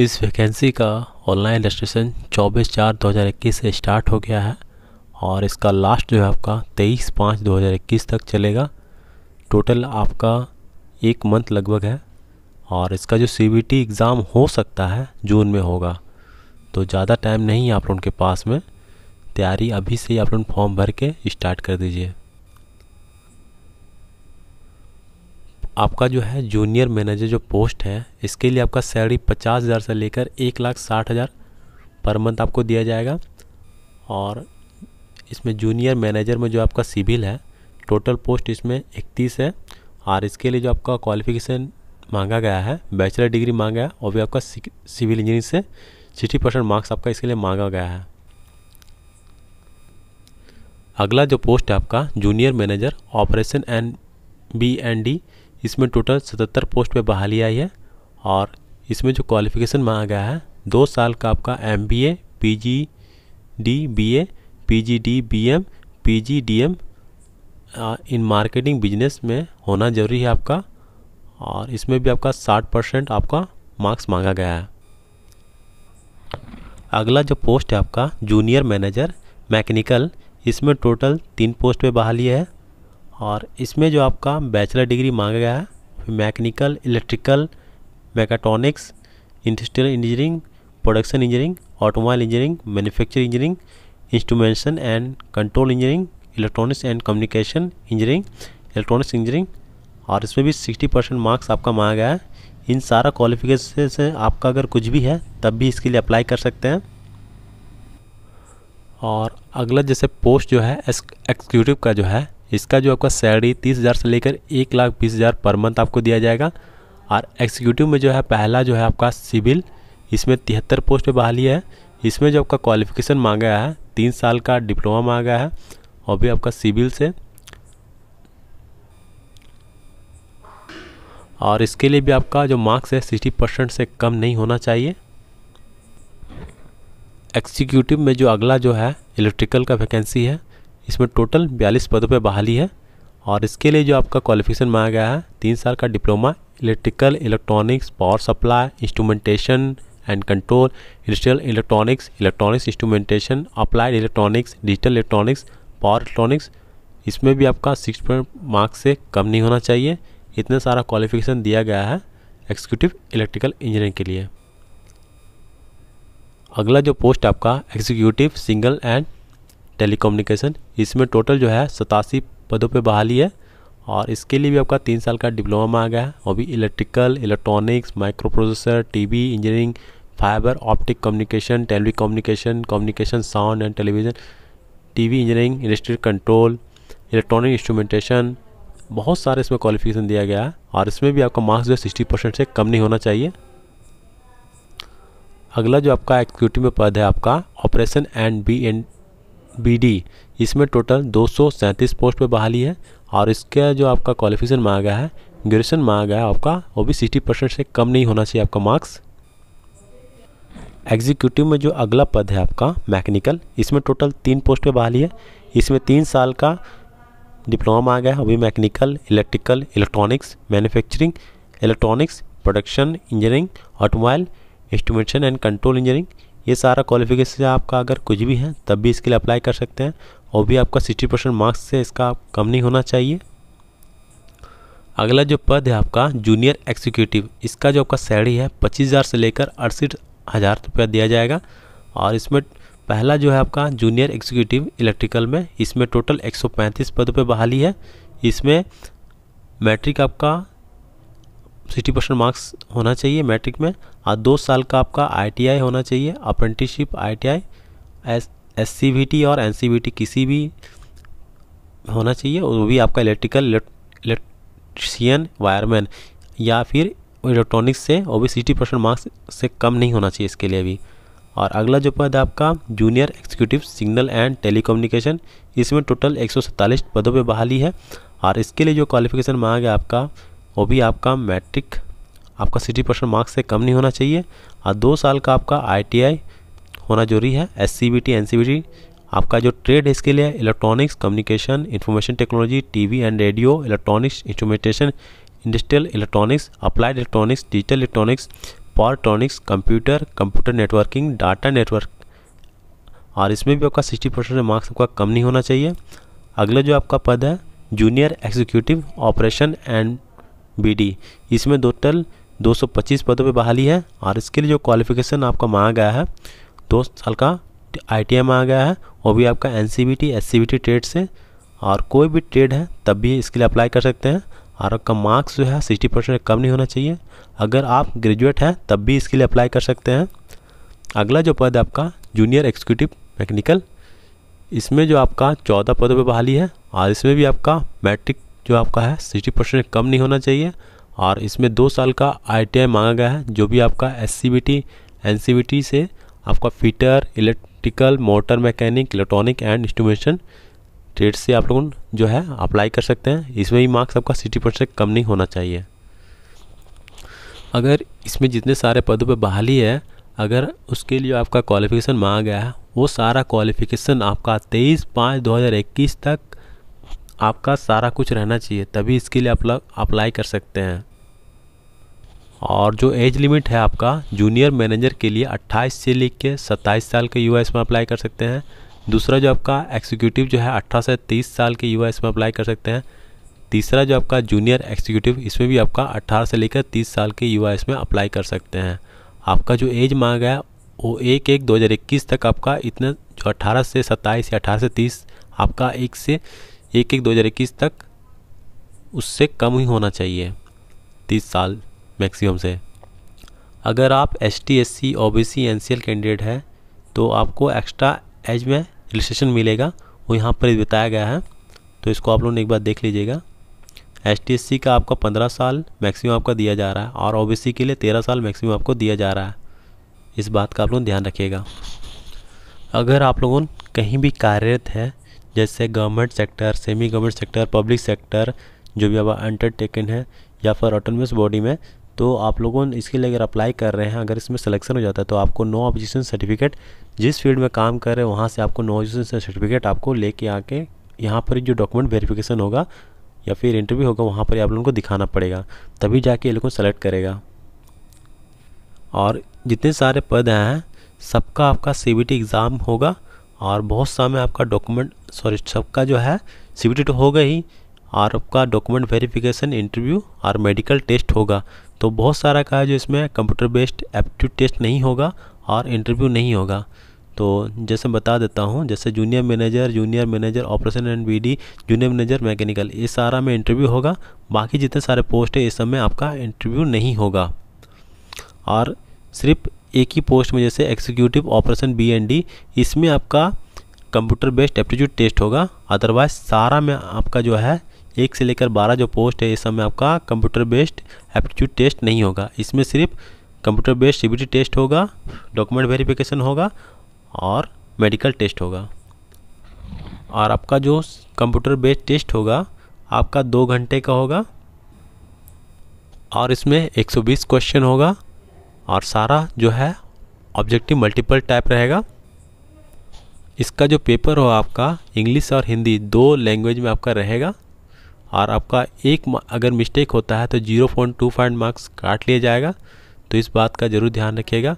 इस वैकेंसी का online registration 24 चार 2021 से स्टार्ट हो गया है और इसका लास्ट जो है आपका 23 पाँच 2021 तक चलेगा टोटल आपका एक मंथ लगभग है और इसका जो सी एग्ज़ाम हो सकता है जून में होगा तो ज़्यादा टाइम नहीं है आप लोगों के पास में तैयारी अभी से ही आप लोग फॉर्म भर के स्टार्ट कर दीजिए आपका जो है जूनियर मैनेजर जो पोस्ट है इसके लिए आपका सैलरी पचास हज़ार से लेकर एक लाख साठ हज़ार पर मंथ आपको दिया जाएगा और इसमें जूनियर मैनेजर में जो आपका सिविल है टोटल पोस्ट इसमें इकतीस है और इसके लिए जो आपका क्वालिफिकेशन मांगा गया है बैचलर डिग्री मांगा है और भी आपका सिविल इंजीनियरिंग से सिक्सटी परसेंट मार्क्स आपका इसके लिए मांगा गया है अगला जो पोस्ट है आपका junior manager operation and B and D इसमें टोटल सतहत्तर पोस्ट पे बहाली आई है और इसमें जो क्वालिफिकेशन मांगा गया है दो साल का आपका M B A P G D B A P G D B M P G D M in marketing business में होना जरूरी है आपका और इसमें भी आपका साठ परसेंट आपका मार्क्स मांगा गया है अगला जो पोस्ट है आपका जूनियर मैनेजर मैकेनिकल इसमें टोटल तीन पोस्ट पे बहाली है और इसमें जो आपका बैचलर डिग्री मांगा गया है mechanical electrical mechatronics industrial engineering production engineering automobile engineering manufacturing engineering instrumentation and control engineering electronics and communication engineering electronics engineering और इसमें भी सिक्सटी परसेंट मार्क्स आपका मांगा गया है इन सारा क्वालिफिकेशन से आपका अगर कुछ भी है तब भी इसके लिए अप्लाई कर सकते हैं और अगला जैसे पोस्ट जो है एक्सक्यूटिव का जो है इसका जो आपका सैलरी तीस हज़ार से लेकर एक लाख बीस हज़ार पर मंथ आपको दिया जाएगा और एग्जीक्यूटिव में जो है पहला जो है आपका सिविल इसमें तिहत्तर पोस्ट पर बहाली है इसमें जो आपका क्वालिफिकेशन मांगा है तीन साल का डिप्लोमा मांगा है और भी आपका सिविल से और इसके लिए भी आपका जो मार्क्स है सिक्सटी परसेंट से कम नहीं होना चाहिए एक्सिक्यूटिव में जो अगला जो है इलेक्ट्रिकल का वैकेंसी है इसमें टोटल बयालीस पदों पर बहाली है और इसके लिए जो आपका क्वालिफिकेशन मांगा गया है तीन साल का diploma electrical electronics power supply instrumentation and control industrial electronics electronics instrumentation applied electronics digital electronics power electronics इसमें भी आपका सिक्स पॉइंट मार्क्स से कम नहीं होना चाहिए इतना सारा क्वालिफिकेशन दिया गया है एग्जीक्यूटिव इलेक्ट्रिकल इंजीनियरिंग के लिए अगला जो पोस्ट आपका एग्जीक्यूटिव सिंगल एंड टेली इसमें टोटल जो है सतासी पदों पर बहाली है और इसके लिए भी आपका तीन साल का डिप्लोमा मांगा गया है और भी electrical electronics microprocessor T engineering fibre optic communication telecommunication communication sound and television TV engineering industrial control electronic instrumentation बहुत सारे इसमें क्वालिफिकेशन दिया गया है और इसमें भी आपका मार्क्स जो सिक्सटी परसेंट से कम नहीं होना चाहिए अगला जो आपका एक्सिक्यूटिव में पद है आपका operation and B and B इसमें टोटल दो पोस्ट पे बहाली है और इसका जो आपका क्वालिफिकेशन मांगा है ग्रेजुएशन मांगा है आपका वो भी सिक्सटी परसेंट से कम नहीं होना चाहिए आपका मार्क्स एग्जीक्यूटिव में जो अगला पद है आपका मैकेनिकल इसमें टोटल तीन पोस्ट पे बहाली है इसमें तीन साल का डिप्लोमा मांगा है वो भी mechanical electrical electronics manufacturing electronics production engineering automobile instrumentation and control engineering ये सारा क्वालिफिकेशन आपका अगर कुछ भी है तब भी इसके लिए अप्लाई कर सकते हैं और भी आपका सिक्सटी परसेंट मार्क्स से इसका कम नहीं होना चाहिए अगला जो पद है आपका जूनियर एग्जीक्यूटिव इसका जो आपका सैलरी है पच्चीस हज़ार से लेकर अड़सठ हज़ार रुपया दिया जाएगा और इसमें पहला जो है आपका जूनियर एग्जीक्यूटिव इलेक्ट्रिकल में इसमें टोटल 135 पद पर बहाली है इसमें मैट्रिक आपका सिक्सटी परसेंट मार्क्स होना चाहिए मैट्रिक में और दो साल का आपका आईटीआई होना चाहिए अप्रेंटिसशिप आईटीआई एससीबीटी और एनसीबीटी किसी भी होना चाहिए वो भी आपका इलेक्ट्रिकल इलेक्ट्रिशियन वायरमैन या फिर इलेक्ट्रॉनिक्स से वो भी सिक्सटी परसेंट मार्क्स से कम नहीं होना चाहिए इसके लिए भी और अगला जो पद आपका junior executive signal and telecommunication इसमें टोटल एक पदों पर बहाली है और इसके लिए जो क्वालिफिकेशन मांगा गया आपका वो भी आपका मैट्रिक आपका सिक्सटी परसेंट मार्क्स से कम नहीं होना चाहिए और दो साल का आपका आई होना जरूरी है S C V T N C V T आपका जो ट्रेड है इसके लिए electronics communication information technology TV and radio electronics instrumentation industrial electronics applied electronics digital electronics power computer computer networking data network और इसमें भी आपका सिक्सटी परसेंट मार्क्स आपका कम नहीं होना चाहिए अगला जो आपका पद है junior executive operation and B इसमें टोटल 225 पदों पे बहाली है और इसके लिए जो क्वालिफिकेशन आपका मांगा गया है दो साल का आई मांगा गया है वो भी आपका N C V T S C V T trade से और कोई भी ट्रेड है तब भी इसके लिए अप्लाई कर सकते हैं और आपका मार्क्स जो है सिक्सटी परसेंट कम नहीं होना चाहिए अगर आप ग्रेजुएट हैं तब भी इसके लिए अप्लाई कर सकते हैं अगला जो पद आपका जूनियर एग्जीक्यूटिव मैकेनिकल इसमें जो आपका चौदह पदों पर बहाली है और इसमें भी आपका मैट्रिक जो आपका है सिक्सटी परसेंट कम नहीं होना चाहिए और इसमें दो साल का आई मांगा गया है जो भी आपका एस सी से आपका fitter electrical motor mechanic electronic and instrumentation trade से आप लोग जो है अप्लाई कर सकते हैं इसमें भी मार्क्स आपका सिक्सटी परसेंट कम नहीं होना चाहिए अगर इसमें जितने सारे पदों पर बहाली है अगर उसके लिए आपका क्वालिफिकेशन मांगा गया है वो सारा क्वालिफिकेशन आपका तेईस पाँच दो हज़ार इक्कीस तक आपका सारा कुछ रहना चाहिए तभी इसके लिए आप अप्लाई कर सकते हैं और जो एज लिमिट है आपका जूनियर मैनेजर के लिए 28 से लेकर 27 साल के यू में अप्लाई कर सकते हैं दूसरा जो आपका एक्जीक्यूटिव जो है 18 से 30 साल के यू में अप्लाई कर सकते हैं तीसरा जो आपका जूनियर एक्जीक्यूटिव इसमें भी आपका 18 से लेकर 30 साल के यू में अप्लाई कर सकते हैं आपका जो एज मांगा है वो एक एक दो तक आपका इतना जो अट्ठारह से सत्ताईस या अठारह से तीस आपका एक से एक एक इक्कीस तक उससे कम ही होना चाहिए तीस साल मैक्सिमम से अगर आप S T S C O B C N C L candidate हैं तो आपको एक्स्ट्रा एज में रजिस्ट्रेशन मिलेगा वो यहाँ पर बताया गया है तो इसको आप लोग एक बार देख लीजिएगा एस टी एस सी का आपका पंद्रह साल मैक्सिमम आपका दिया जा रहा है और ओ बी सी के लिए तेरह साल मैक्सिमम आपको दिया जा रहा है इस बात का आप लोग ध्यान रखिएगा अगर आप लोगों कहीं भी कार्यरत हैं जैसे government sector semi government sector public sector जो भी अब अंडरटेकन है या फिर ऑटोनमस बॉडी में तो आप लोगों इसके लिए अगर अप्लाई कर रहे हैं अगर इसमें सिलेक्शन हो जाता है तो आपको नो ऑब्जेक्शन सर्टिफिकेट जिस फील्ड में काम कर रहे हैं वहाँ से आपको नो ऑब्जेक्शन सर्टिफिकेट आपको लेके आके यहाँ पर जो डॉक्यूमेंट वेरिफिकेशन होगा या फिर इंटरव्यू होगा वहाँ पर आप लोगों को दिखाना पड़ेगा तभी जाके ये लोगों को सेलेक्ट करेगा और जितने सारे पद हैं सबका आपका सी एग्ज़ाम होगा और बहुत सामने आपका डॉक्यूमेंट सॉरी सबका जो है सी हो तो होगा ही और आपका डॉक्यूमेंट वेरिफिकेशन इंटरव्यू और मेडिकल टेस्ट होगा तो बहुत सारा का है जो इसमें कंप्यूटर बेस्ड एप्टीट्यूड टेस्ट नहीं होगा और इंटरव्यू नहीं होगा तो जैसे बता देता हूँ जैसे junior manager junior manager operation and BD junior manager mechanical ये सारा में इंटरव्यू होगा बाकी जितने सारे पोस्ट है इस सब में आपका इंटरव्यू नहीं होगा और सिर्फ एक ही पोस्ट में जैसे executive operation B and D इसमें आपका कंप्यूटर बेस्ड एप्टीट्यूड टेस्ट होगा अदरवाइज सारा में आपका जो है एक से लेकर बारह जो पोस्ट है इस समय आपका कंप्यूटर बेस्ड एप्टीट्यूड टेस्ट नहीं होगा इसमें सिर्फ कंप्यूटर बेस्ड सीबीटी टेस्ट होगा डॉक्यूमेंट वेरिफिकेशन होगा और मेडिकल टेस्ट होगा और आपका जो कंप्यूटर बेस्ड टेस्ट होगा आपका दो घंटे का होगा और इसमें 120 क्वेश्चन होगा और सारा जो है ऑब्जेक्टिव मल्टीपल टाइप रहेगा इसका जो पेपर हो आपका इंग्लिश और हिंदी दो लैंग्वेज में आपका रहेगा और आपका एक अगर मिस्टेक होता है तो zero point two five marks काट लिया जाएगा तो इस बात का ज़रूर ध्यान रखिएगा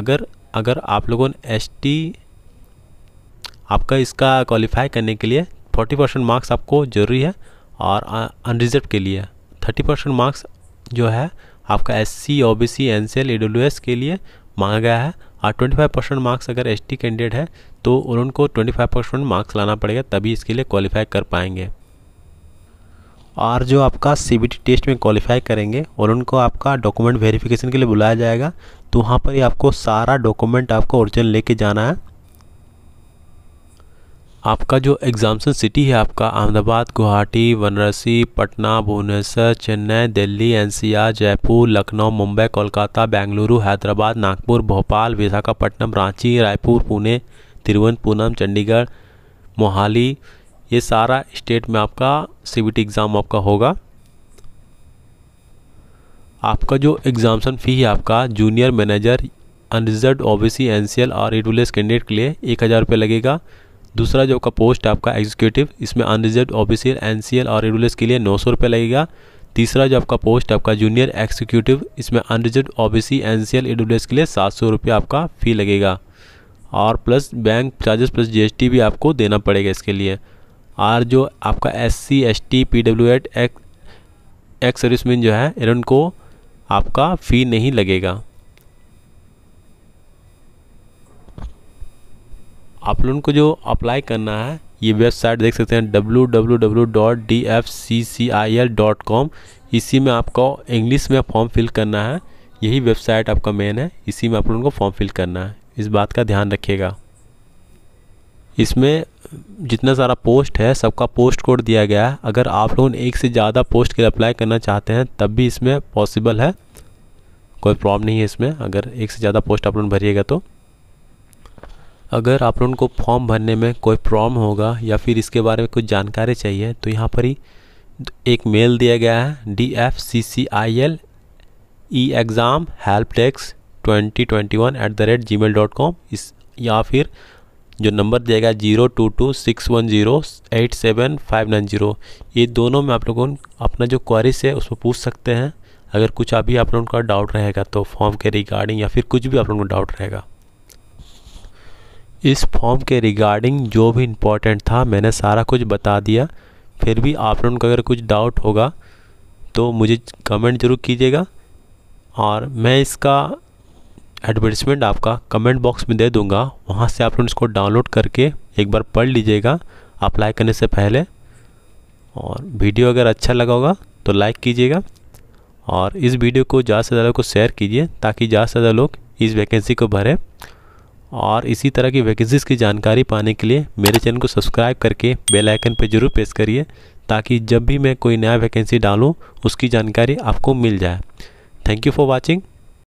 अगर अगर आप लोगों ने एस आपका इसका क्वालिफाई करने के लिए फोर्टी परसेंट मार्क्स आपको ज़रूरी है और अनरिजर्व के लिए थर्टी परसेंट मार्क्स जो है आपका S C O B C N C L के लिए मांगा गया है और ट्वेंटी फाइव परसेंट मार्क्स अगर एस कैंडिडेट है तो उनको ट्वेंटी फाइव परसेंट मार्क्स लाना पड़ेगा तभी इसके लिए क्वालिफाई कर पाएंगे और जो आपका सी टेस्ट में क्वालिफाई करेंगे और उनको आपका डॉक्यूमेंट वेरिफिकेशन के लिए बुलाया जाएगा तो वहाँ पर ही आपको सारा डॉक्यूमेंट आपको ओरिजिनल लेके जाना है आपका जो एग्जामेशन सिटी है आपका अहमदाबाद गुवाहाटी वाराणसी पटना भुवनेश्वर चेन्नई दिल्ली एनसीआर जयपुर लखनऊ मुंबई कोलकाता बेंगलुरु हैदराबाद नागपुर भोपाल विशाखापट्टनम रांची रायपुर पुणे तिरुवनंतपुरम चंडीगढ़ मोहाली ये सारा स्टेट में आपका सी एग्ज़ाम आपका होगा आपका जो एग्ज़ामसन फ़ी है आपका junior manager unreserved O B C N C L और एडब्ल्यूएस कैंडिडेट के लिए एक हज़ार रुपये लगेगा दूसरा जो का पोस्ट आपका एग्जीक्यूटिव इसमें अनरिजर्व सी एनसीएल और एडुलस के लिए नौ सौ रुपये लगेगा तीसरा जो आपका पोस्ट आपका जूनियर एग्जीक्यूटिव इसमें अनरिजर्व ओबीसी एनसीएल एडुलस के लिए सात सौ रुपये आपका फ़ी लगेगा और plus bank charges plus GST भी आपको देना पड़ेगा इसके लिए और जो आपका S C S T P W D ex serviceman जो है इनको आपका फ़ी नहीं लगेगा आप लोगों को जो अप्लाई करना है ये वेबसाइट देख सकते हैं W W dot D F C C I L dot com इसी में आपको इंग्लिश में फॉर्म फिल करना है यही वेबसाइट आपका मेन है इसी में आप लोगों को फॉर्म फिल करना है इस बात का ध्यान रखिएगा इसमें जितना सारा पोस्ट है सबका पोस्ट कोड दिया गया है अगर आप लोग एक से ज़्यादा पोस्ट के लिए अप्लाई करना चाहते हैं तब भी इसमें पॉसिबल है कोई प्रॉब्लम नहीं है इसमें अगर एक से ज़्यादा पोस्ट आप लोग भरिएगा तो अगर आप लोगों को फॉर्म भरने में कोई प्रॉब्लम होगा या फिर इसके बारे में कुछ जानकारी चाहिए तो यहाँ पर ही एक मेल दिया गया है D F C C I L E exam help desk twenty twenty one at the rate Gmail dot com इस या फिर जो नंबर दिया गया zero two two six one zero eight seven five nine zero ये दोनों में आप लोगों अपना जो क्वारीस है उसमें पूछ सकते हैं अगर कुछ अभी आप लोगों का डाउट रहेगा तो फॉर्म के रिगार्डिंग या फिर कुछ भी आप लोगों को डाउट रहेगा इस फॉर्म के रिगार्डिंग जो भी इम्पोर्टेंट था मैंने सारा कुछ बता दिया फिर भी आप लोगों को अगर कुछ डाउट होगा तो मुझे कमेंट ज़रूर कीजिएगा और मैं इसका एडवर्टिजमेंट आपका कमेंट बॉक्स में दे दूंगा वहाँ से आप लोग इसको डाउनलोड करके एक बार पढ़ लीजिएगा अप्लाई करने से पहले और वीडियो अगर अच्छा लगा होगा तो लाइक कीजिएगा और इस वीडियो को ज़्यादा से ज़्यादा को शेयर कीजिए ताकि ज़्यादा से ज़्यादा लोग इस वैकेंसी को भरें और इसी तरह की वैकेंसीज़ की जानकारी पाने के लिए मेरे चैनल को सब्सक्राइब करके बेल आइकन पर जरूर प्रेस करिए ताकि जब भी मैं कोई नया वैकेंसी डालूँ उसकी जानकारी आपको मिल जाए थैंक यू फॉर वॉचिंग